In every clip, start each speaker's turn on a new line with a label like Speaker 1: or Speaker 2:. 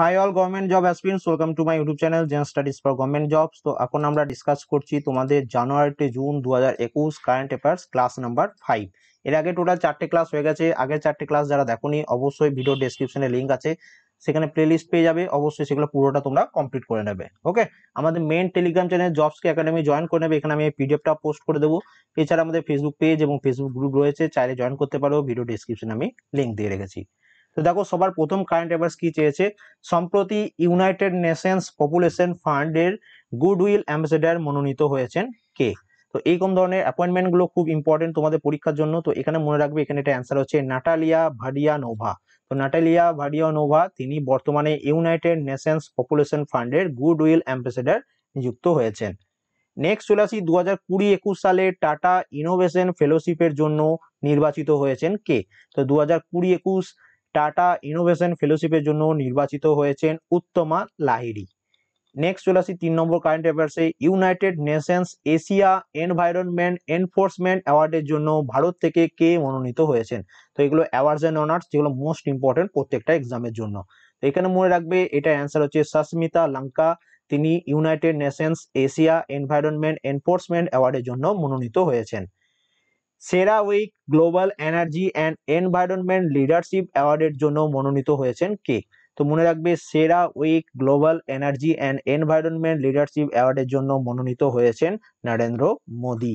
Speaker 1: high all government job aspirants welcome to my YouTube channel Gen Studies for government jobs তো এখন আমরা discuss করছি তোমাদের জানুয়ারি two June দু হাজার একুশ current affairs class number five এর আগে টোটাল চারটে ক্লাস হয়ে গেছে আগের চারটে ক্লাস যারা দেখোনি অবশ্যই ভিডিও ডেসক্রিপশনে লিঙ্ক আছে সেখানে প্লেলিস্ট পেয়ে যাবে অবশ্যই সেগুলো পুরোটা তোমরা কমপ্লিট করে নেবে ওকে আমাদের মেন টেলিগ্রাম চ্যানেল জবসকে একাডেমি জয়েন করে নেবে এখানে আমি এই পিডিএফটা পোস্ট করে দেবো এছাড়া আমাদের ফেসবুক পেজ এবং ফেসবুক গ্রুপ রয়েছে চাইলে জয়েন করতে পারো ভিডিও ডেসক্রিপশনে আমি লিঙ্ক দিয়ে রেখেছি তো দেখো সবার প্রথম কারেন্ট অ্যাফেয়ার্স কি চেয়েছে সম্প্রতি ইউনাইটেড নেশনস পপুলেশন ফান্ডের গুডউইল অ্যাম্বাসেডার মনোনীত হয়েছেন কে তো এইরকম ধরনের অ্যাপয়েন্টমেন্টগুলো খুব ইম্পর্টেন্ট তোমাদের পরীক্ষার জন্য তো এখানে মনে রাখবে এখানে এটা অ্যান্সার হচ্ছে নাটালিয়া ভাডিয়া নোভা তো নাটালিয়া ভাডিয়া নোভা তিনি বর্তমানে ইউনাইটেড নেশনস পপুলেশন ফান্ডের গুডউইল অ্যাম্বাসেডার নিযুক্ত হয়েছেন নেক্সট চলে আসি দু হাজার কুড়ি একুশ সালে টাটা ইনোভেশন ফেলোশিপের জন্য নির্বাচিত হয়েছেন কে তো দু হাজার কুড়ি একুশ টাটা ইনোভেশন ফেলোশিপের জন্য নির্বাচিত হয়েছেন উত্তমা লাহিড়ি নেক্সট চলে আসি তিন নম্বর কারেন্ট অ্যাফেয়ার্সে United Nations Asia environment enforcement অ্যাওয়ার্ডের জন্য ভারত থেকে কে মনোনীত হয়েছেন তো এগুলো অ্যাওয়ার্ডস অ্যান্ড অনার্স যেগুলো মোস্ট ইম্পর্টেন্ট প্রত্যেকটা এক্সামের জন্য তো এখানে মনে রাখবে এটা অ্যান্সার হচ্ছে সস্মিতা লঙ্কা তিনি United Nations Asia environment enforcement অ্যাওয়ার্ডের জন্য মনোনীত হয়েছেন CERA week global energy and environment leadership অ্যাওয়ার্ডের জন্য মনোনীত হয়েছেন কে তো মনে রাখবে CERA week global energy and environment leadership অ্যাওয়ার্ডের জন্য মনোনীত হয়েছেন নরেন্দ্র মোদী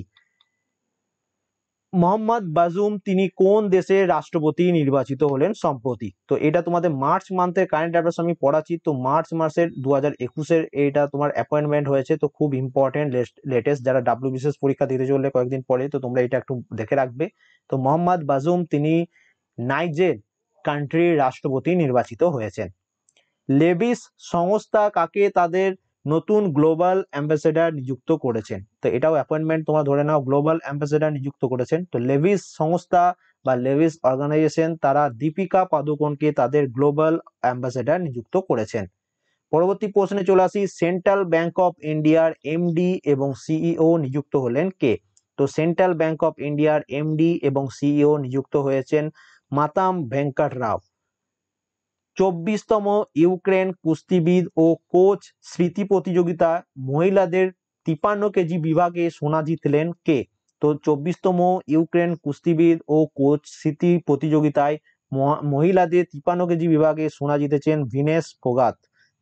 Speaker 1: মোহাম্মদ বাজুম তিনি কোন দেশের রাষ্ট্রপতি নির্বাচিত হলেন সম্প্রতি তো এটা তোমাদের মার্চ মান্থের কারেন্ট অ্যাফেয়ার্স আমি পড়াচ্ছি তো মার্চ মাসের দু হাজার একুশের এইটা তোমার অ্যাপয়েন্টমেন্ট হয়েছে তো খুব ইম্পর্টেন্ট লেটেস্ট যারা ডাব্লিউবিসিএস পরীক্ষা দিতে চললে কয়েকদিন পরে তো তোমরা এটা একটু দেখে রাখবে তো মোহাম্মদ বাজুম তিনি নাইজের কান্ট্রির রাষ্ট্রপতি নির্বাচিত হয়েছেন লেবিস সংস্থা কাকে তাদের নতুন গ্লোবাল অ্যাম্বাসেডার নিযুক্ত করেছেন তো এটাও অ্যাপয়েন্টমেন্ট তোমার ধরে নাও গ্লোবাল অ্যাম্বাসেডার নিযুক্ত করেছেন তো লেভিস সংস্থা বা লেভিস অর্গানাইজেশন তারা দীপিকা পাদুকোনকে তাদের গ্লোবাল অ্যাম্বাসেডার নিযুক্ত করেছেন পরবর্তী প্রশ্নে চলে আসি সেন্ট্রাল ব্যাংক অফ ইন্ডিয়ার এমডি এবং সিইও e নিযুক্ত হলেন কে তো সেন্ট্রাল ব্যাংক অফ ইন্ডিয়ার এমডি এবং সিইও e নিযুক্ত হয়েছেন মাতাম ভেঙ্কট রাও চব্বিশতম ইউক্রেন কুস্তিবিদ ও কোচ স্মৃতি প্রতিযোগিতা মহিলাদের তিপান্ন কেজি বিভাগে সোনা জিতলেন কে তো চব্বিশতম ইউক্রেন কুস্তিবিদ ও কোচ স্মৃতি প্রতিযোগিতায় মহিলাদের তিপান্ন কেজি বিভাগে সোনা জিতেছেন ভিনেশ ফোগাত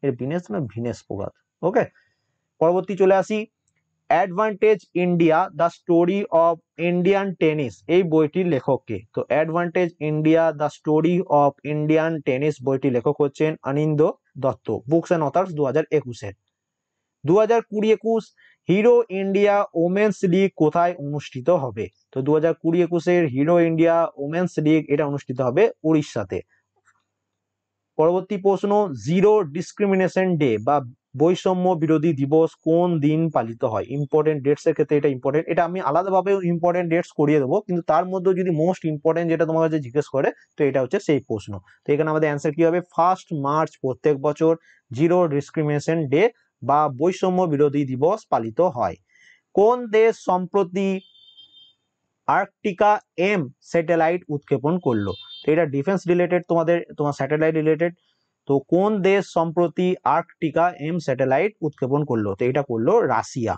Speaker 1: এর ভিনেশ না ভিনেশ ফোগাত ওকে পরবর্তী চলে আসি Advantage India the story of Indian tennis এই বইটির লেখককে তো Advantage India the story of Indian tennis বইটির লেখক হচ্ছেন Anindya Dutta books and authors দু হাজার একুশের দু হাজার কুড়ি একুশ হিরো ইন্ডিয়া ওমেন্স লিগ কোথায় অনুষ্ঠিত হবে তো দু হাজার কুড়ি একুশের হিরো ইন্ডিয়া ওমেন্স লিগ এটা অনুষ্ঠিত হবে উড়িষ্যাতে পরবর্তী প্রশ্ন জিরো ডিসক্রিমিনেশন ডে বা বৈষম্য বিরোধী দিবস কোন দিন পালিত হয় ইম্পর্টেন্ট ডেটস এর ক্ষেত্রে এটা ইম্পর্টেন্ট এটা আমি আলাদাভাবে ইম্পর্টেন্ট ডেটস করিয়ে দেবো কিন্তু তার মধ্যে যদি মোস্ট ইম্পর্টেন্ট যেটা তোমার কাছে জিজ্ঞেস করে তো এটা হচ্ছে সেই প্রশ্ন তো এখানে আমাদের অ্যান্সার কি হবে ফার্স্ট মার্চ প্রত্যেক বছর জিরো ডিসক্রিমিনেশন ডে বা বৈষম্য বিরোধী দিবস পালিত হয় কোন দেশ সম্প্রতি আর্কটিকা এম স্যাটেলাইট উৎক্ষেপণ করলো তো এটা ডিফেন্স রিলেটেড তোমাদের তোমার স্যাটেলাইট রিলেটেড তো কোন দেশ সম্প্রতি আর্কটিকা এম স্যাটেলাইট উৎক্ষেপণ করলো তো এটা করলো রাশিয়া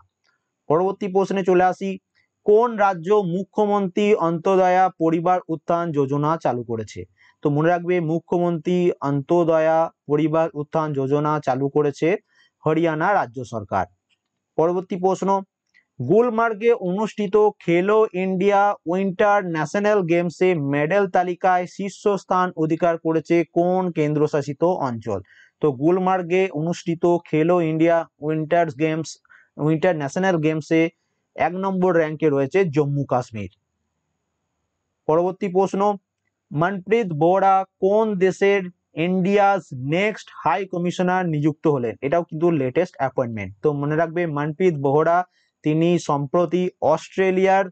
Speaker 1: পরবর্তী প্রশ্নে চলে আসি কোন রাজ্য মুখ্যমন্ত্রী অন্তদয়া পরিবার উত্থান যোজনা চালু করেছে তো মনে রাখবে মুখ্যমন্ত্রী অন্তদয়া পরিবার উত্থান যোজনা চালু করেছে হরিয়ানা রাজ্য সরকার পরবর্তী প্রশ্ন গুলমার্গে অনুষ্ঠিত খেলো ইন্ডিয়া উইন্টার ন্যাশনাল গেমসে মেডেল তালিকায় শীর্ষস্থান অধিকার করেছে কোন কেন্দ্রশাসিত অঞ্চল তো গুলমার্গে অনুষ্ঠিত Khelo India winters games winter national গেমসে এক নম্বর র্যাঙ্কে রয়েছে জম্মু কাশ্মীর পরবর্তী প্রশ্ন মনপ্রীত বোরা কোন দেশের ইন্ডিয়াস নেক্সট হাই কমিশনার নিযুক্ত হলেন এটাও কিন্তু লেটেস্ট অ্যাপয়েন্টমেন্ট তো মনে রাখবে মনপ্রীত বোহরা তিনি সম্প্রতি অস্ট্রেলিয়ার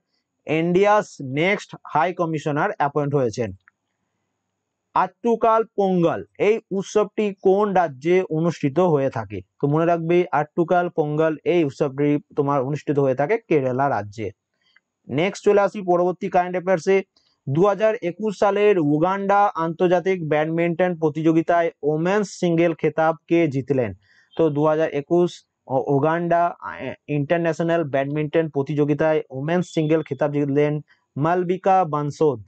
Speaker 1: India's next high commissioner appoint হয়েছেন আট্টুকাল পোঙ্গল এই উৎসবটি কোন রাজ্যে অনুষ্ঠিত হয়ে থাকে তো মনে রাখবে আট্টুকাল পোঙ্গাল এই উৎসবটি তোমার অনুষ্ঠিত হয়ে থাকে কেরালা রাজ্যে নেক্সট চলে আসি পরবর্তী কারেন্ট অ্যাফেয়ার্সে দু সালের উগান্ডা আন্তর্জাতিক ব্যাডমিন্টন প্রতিযোগিতায় ওমেন্স সিঙ্গেল খেতাব কে জিতলেন তো দু ওগান্ডা ইন্টারন্যাশনাল ব্যাডমিন্টন প্রতিযোগিতায় ওমেন্স সিঙ্গেল খেতাব জিতলেন মালবিকা বানসোদ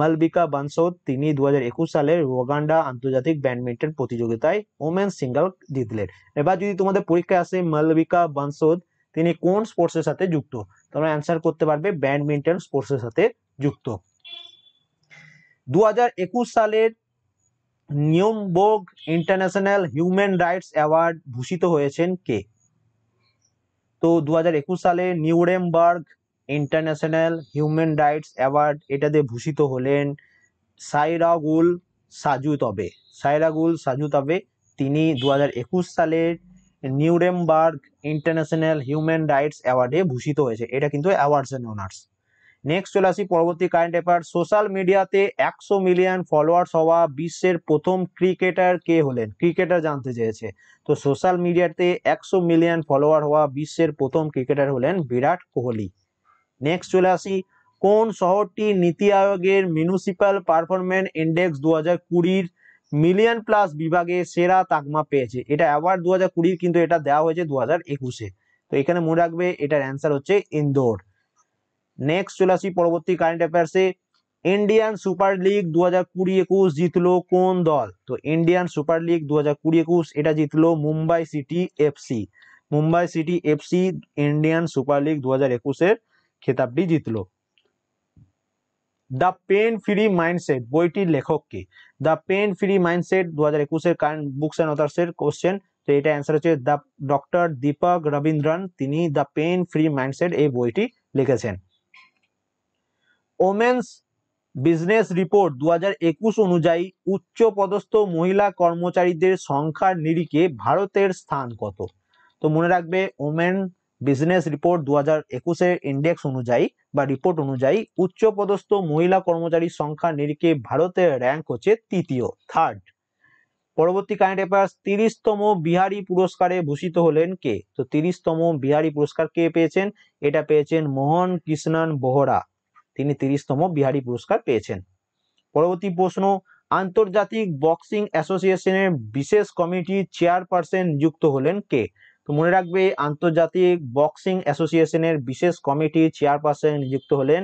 Speaker 1: মালবিকা বানসোদ তিনি দু হাজার একুশ সালের ওগান্ডা আন্তর্জাতিক ব্যাডমিন্টন প্রতিযোগিতায় ওমেন সিঙ্গেল জিতলেন এবার যদি তোমাদের পরীক্ষায় আসে মালবিকা বানসোদ তিনি কোন স্পোর্টসের সাথে যুক্ত তোমরা অ্যান্সার করতে পারবে ব্যাডমিন্টন স্পোর্টসের সাথে যুক্ত দু হাজার একুশ সালের Nuremberg international human rights award ভূষিত হয়েছেন কে তো দু সালে Nuremberg international human rights award এটাতে ভূষিত হলেন সাইরাগুল সাজু তবে সাইরাগুল সাজু তবে তিনি দু সালের নিউরেমবার্গ ইন্টারন্যাশনাল হিউম্যান রাইটস অ্যাওয়ার্ডে ভূষিত হয়েছে এটা কিন্তু অ্যাওয়ার্ডস অ্যান্ড অনার্স নেক্সট চলে আসি পরবর্তী কারেন্ট অ্যাফেয়ার সোশ্যাল মিডিয়াতে একশো মিলিয়ন ফলোয়ার্স হওয়া বিশ্বের প্রথম ক্রিকেটার কে হলেন ক্রিকেটার জানতে চেয়েছে তো সোশ্যাল মিডিয়াতে একশো মিলিয়ন ফলোয়ার হওয়া বিশ্বের প্রথম ক্রিকেটার হলেন বিরাট কোহলি নেক্সট চলে আসি কোন শহরটি নীতি আয়োগের মিউনিসিপ্যাল পারফরম্যান্স ইন্ডেক্স দু হাজার কুড়ির মিলিয়ন প্লাস বিভাগে সেরা তাকমা পেয়েছে এটা অ্যাওয়ার্ড দু হাজার কুড়ির কিন্তু এটা দেওয়া হয়েছে দু হাজার একুশে তো এখানে মনে রাখবে এটার অ্যান্সার হচ্ছে ইন্দোর নেক্সট চলে আসি পরবর্তী কারেন্ট অ্যাফেয়ার্সে ইন্ডিয়ান সুপার লিগ দু হাজার কুড়ি একুশ জিতলো কোন দল তো ইন্ডিয়ান সুপার লিগ দু হাজার কুড়ি একুশ এটা জিতলো Mumbai City FC Mumbai City FC Indian Super League দু হাজার একুশের খেতাবটি জিতলো দ্য পেন ফ্রি মাইন্ডসেট বইটির লেখককে দ্য পেন ফ্রি মাইন্ডসেট দু হাজার একুশের কারেন্ট বুকস অ্যান্ড অথার্সের কোশ্চেন তো এটা অ্যান্সার হচ্ছে দ্য ডক্টর দীপক রবীন্দ্রন তিনি দ্য পেন ফ্রি মাইন্ডসেট এই বইটি লিখেছেন ওমেন্স বিজনেস রিপোর্ট দু অনুযায়ী উচ্চ পদস্থ মহিলা কর্মচারীদের সংখ্যার নিরিখে ভারতের স্থান কত তো মনে রাখবে ওমেন বিজনেস রিপোর্ট দু হাজার একুশের ইন্ডেক্স অনুযায়ী বা রিপোর্ট অনুযায়ী উচ্চ পদস্থ মহিলা কর্মচারীর সংখ্যা নিরিখে ভারতের র্যাঙ্ক হচ্ছে তৃতীয় থার্ড পরবর্তী কারেন্ট অ্যাফেয়ার্স তিরিশতম বিহারি পুরস্কারে ভূষিত হলেন কে তো তিরিশতম বিহারি পুরস্কার কে পেয়েছেন এটা পেয়েছেন মোহন কৃষ্ণন বোহরা তিনি তিরিশতম বিহারি পুরস্কার পেয়েছেন পরবর্তী প্রশ্ন আন্তর্জাতিক বক্সিং অ্যাসোসিয়েশনের বিশেষ কমিটির চেয়ারপারসন নিযুক্ত হলেন কে তো মনে রাখবে আন্তর্জাতিক বক্সিং অ্যাসোসিয়েশনের বিশেষ কমিটির চেয়ারপারসন নিযুক্ত হলেন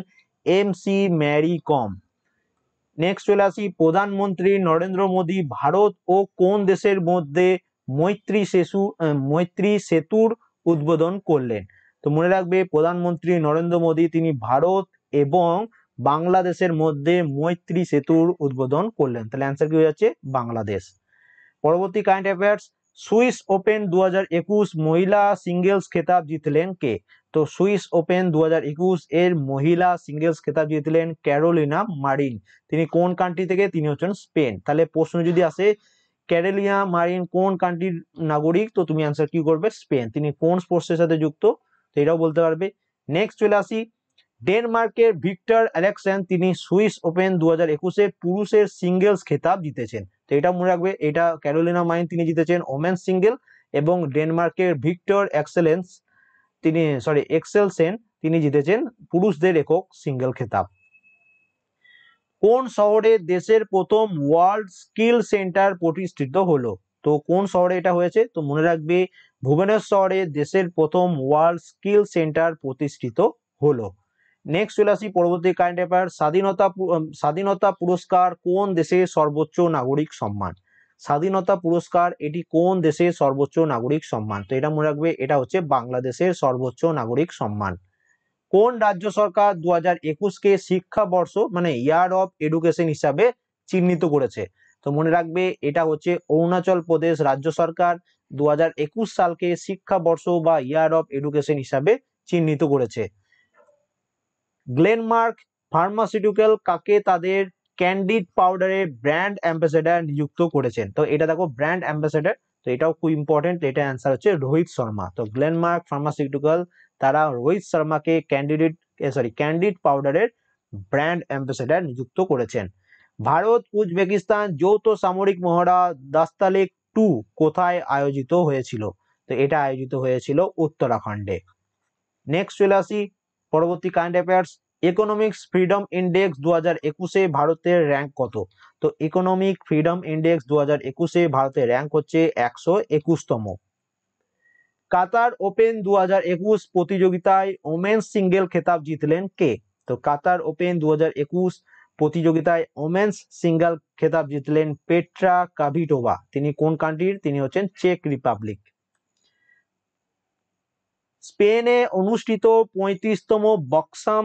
Speaker 1: M C Mary Kom next চলে আসি প্রধানমন্ত্রী নরেন্দ্র মোদী ভারত ও কোন দেশের মধ্যে মৈত্রী সেতু মৈত্রী সেতুর উদ্বোধন করলেন তো মনে রাখবে প্রধানমন্ত্রী নরেন্দ্র মোদী তিনি ভারত এবং বাংলাদেশের মধ্যে মৈত্রী সেতুর উদ্বোধন করলেন তাহলে অ্যান্সার কি হয়ে যাচ্ছে বাংলাদেশ পরবর্তী কারেন্ট অ্যাফেয়ার্স সুইস ওপেন দু মহিলা সিঙ্গেলস খেতাব জিতলেন কে তো সুইস ওপেন দু এর মহিলা সিঙ্গেলস খেতাব জিতলেন ক্যারোলিনা মারিন তিনি কোন কান্ট্রি থেকে তিনি হচ্ছেন স্পেন তাহলে প্রশ্ন যদি আসে ক্যারেলিয়া মারিন কোন কান্ট্রির নাগরিক তো তুমি অ্যান্সার কি করবে স্পেন তিনি কোন স্পোর্টসের সাথে যুক্ত তো এটাও বলতে পারবে নেক্সট চলে আসি ডেনমার্কের ভিক্টর অ্যালেকসেন তিনি সুইস ওপেন দু হাজার একুশে পুরুষের সিঙ্গেলস খেতাব জিতেছেন তো এটা মনে রাখবে এটা ক্যারোলিনা মাইন তিনি জিতেছেন ওমেন সিঙ্গেল এবং ডেনমার্কের ভিক্টর এক্সেলেন্স তিনি সরি এক্সেলসেন তিনি জিতেছেন পুরুষদের একক সিঙ্গেল খেতাব কোন শহরে দেশের প্রথম ওয়ার্ল্ড স্কিল সেন্টার প্রতিষ্ঠিত হলো তো কোন শহরে এটা হয়েছে তো মনে রাখবে ভুবনেশ্বরে দেশের প্রথম ওয়ার্ল্ড স্কিল সেন্টার প্রতিষ্ঠিত হলো নেক্সট চলে আসি পরবর্তী কারেন্ট অ্যাফেয়ার স্বাধীনতা স্বাধীনতা পুরস্কার কোন দেশের সর্বোচ্চ নাগরিক সম্মান স্বাধীনতা পুরস্কার এটি কোন দেশের সর্বোচ্চ নাগরিক সম্মান তো এটা মনে রাখবে এটা হচ্ছে বাংলাদেশের সর্বোচ্চ নাগরিক সম্মান কোন রাজ্য সরকার দু হাজার একুশকে শিক্ষাবর্ষ মানে ইয়ার অফ এডুকেশন হিসাবে চিহ্নিত করেছে তো মনে রাখবে এটা হচ্ছে অরুণাচল প্রদেশ রাজ্য সরকার দু সালকে শিক্ষাবর্ষ বা ইয়ার অফ এডুকেশন হিসাবে চিহ্নিত করেছে গ্লেনমার্ক ফার্মাসিউটিক্যাল কাকে তাদের ক্যান্ডিড পাউডারের ব্র্যান্ড অ্যাম্বাসেডার নিযুক্ত করেছেন তো এটা দেখো ব্র্যান্ড অ্যাম্বাসেডার তো এটাও খুব ইম্পর্টেন্ট এটা অ্যান্সার হচ্ছে রোহিত শর্মা তো গ্লেনমার্ক ফার্মাসিউটিক্যাল তারা রোহিত শর্মাকে ক্যান্ডিডেট সরি ক্যান্ডিড পাউডারের ব্র্যান্ড অ্যাম্বাসেডার নিযুক্ত করেছেন ভারত উজবেকিস্তান যৌথ সামরিক মহড়া দাস্তালেক টু কোথায় আয়োজিত হয়েছিল তো এটা আয়োজিত হয়েছিল উত্তরাখণ্ডে নেক্সট চলে আসি পরবর্তী current affairs economics freedom index দু হাজার একুশে ভারতের র্যাঙ্ক কত তো ইকোনমিক ফ্রিডম ইন্ডেক্স দু হাজার একুশে ভারতের র্যাঙ্ক হচ্ছে একশো একুশতম কাতার ওপেন দু হাজার একুশ প্রতিযোগিতায় ওমেন্স সিঙ্গেল খেতাব জিতলেন কে তো কাতার ওপেন দু হাজার একুশ প্রতিযোগিতায় ওমেন্স সিঙ্গেল খেতাব জিতলেন পেট্রা কাভিটোভা তিনি কোন কান্ট্রির তিনি হচ্ছেন চেক রিপাবলিক স্পেনে অনুষ্ঠিত পঁয়ত্রিশতম বক্সাম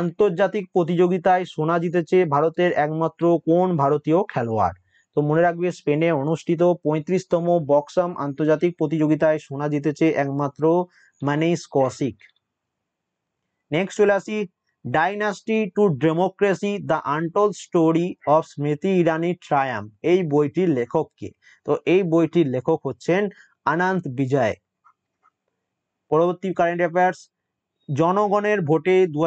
Speaker 1: আন্তর্জাতিক প্রতিযোগিতায় সোনা জিতেছে ভারতের একমাত্র কোন ভারতীয় খেলোয়াড় তো মনে রাখবে স্পেনে অনুষ্ঠিত পঁয়ত্রিশতম বক্সাম আন্তর্জাতিক প্রতিযোগিতায় সোনা জিতেছে একমাত্র মানেস কৌশিক নেক্সট চলে আসি dynasty to democracy the untold story of Smriti Irani Triumf এই বইটির লেখককে তো এই বইটির লেখক হচ্ছেন আনন্ত বিজয় পরবর্তী কারেন্ট অ্যাফেয়ার্স জনগণের ভোটে দু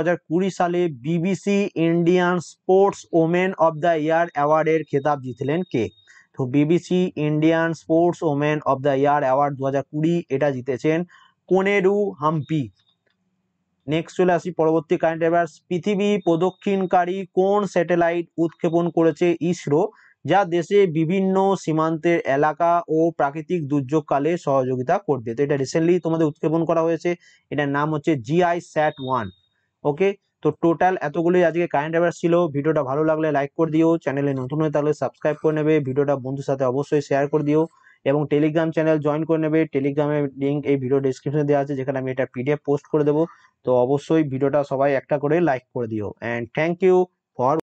Speaker 1: সালে BBC Indian sports women of the year অ্যাওয়ার্ডের খেতাব জিতলেন কে তো BBC Indian sports women of the year award দু এটা জিতেছেন কোনেরু হাম্পি নেক্সট চলে আসি পরবর্তী কারেন্ট অ্যাফেয়ার্স পৃথিবী প্রদক্ষিণকারী কোন স্যাটেলাইট উৎক্ষেপণ করেছে ইসরো যা দেশে বিভিন্ন সীমান্তের এলাকা ও প্রাকৃতিক দুর্যোগকালে সহযোগিতা করবে তো এটা রিসেন্টলি তোমাদের উৎক্ষেপণ করা হয়েছে এটার নাম হচ্ছে জিআই স্যাট ওয়ান ওকে তো টোটাল এতগুলোই আজকে কারেন্ট অ্যাফেয়ার্স ছিল ভিডিওটা ভালো লাগলে লাইক করে দিও চ্যানেলে নতুন হয়ে তাহলে সাবস্ক্রাইব করে নেবে ভিডিওটা বন্ধুর সাথে অবশ্যই শেয়ার করে দিও এবং টেলিগ্রাম চ্যানেল জয়েন করে নেবে টেলিগ্রামের লিঙ্ক এই ভিডিও ডিসক্রিপশনে দেওয়া আছে যেখানে আমি এটা পিডিএফ পোস্ট করে দেবো তো অবশ্যই ভিডিওটা সবাই একটা করে লাইক করে দিও অ্যান্ড থ্যাংক ইউ ফর